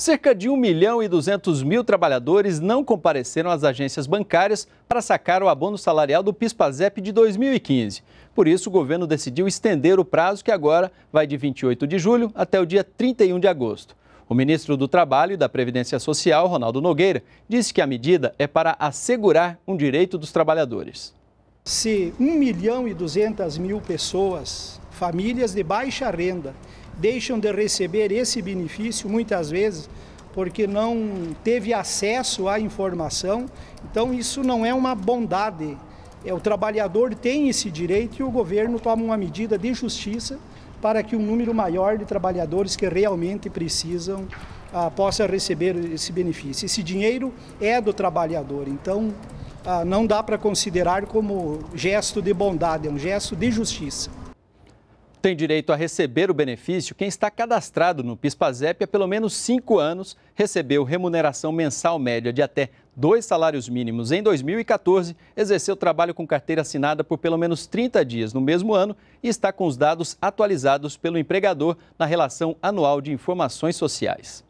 Cerca de 1 milhão e 200 mil trabalhadores não compareceram às agências bancárias para sacar o abono salarial do PIS/PASEP de 2015. Por isso, o governo decidiu estender o prazo que agora vai de 28 de julho até o dia 31 de agosto. O ministro do Trabalho e da Previdência Social, Ronaldo Nogueira, disse que a medida é para assegurar um direito dos trabalhadores. Se 1 milhão e 200 mil pessoas, famílias de baixa renda, deixam de receber esse benefício muitas vezes porque não teve acesso à informação. Então isso não é uma bondade. É, o trabalhador tem esse direito e o governo toma uma medida de justiça para que um número maior de trabalhadores que realmente precisam ah, possa receber esse benefício. Esse dinheiro é do trabalhador, então ah, não dá para considerar como gesto de bondade, é um gesto de justiça. Tem direito a receber o benefício quem está cadastrado no PISPAZEP há pelo menos cinco anos, recebeu remuneração mensal média de até dois salários mínimos em 2014, exerceu trabalho com carteira assinada por pelo menos 30 dias no mesmo ano e está com os dados atualizados pelo empregador na relação anual de informações sociais.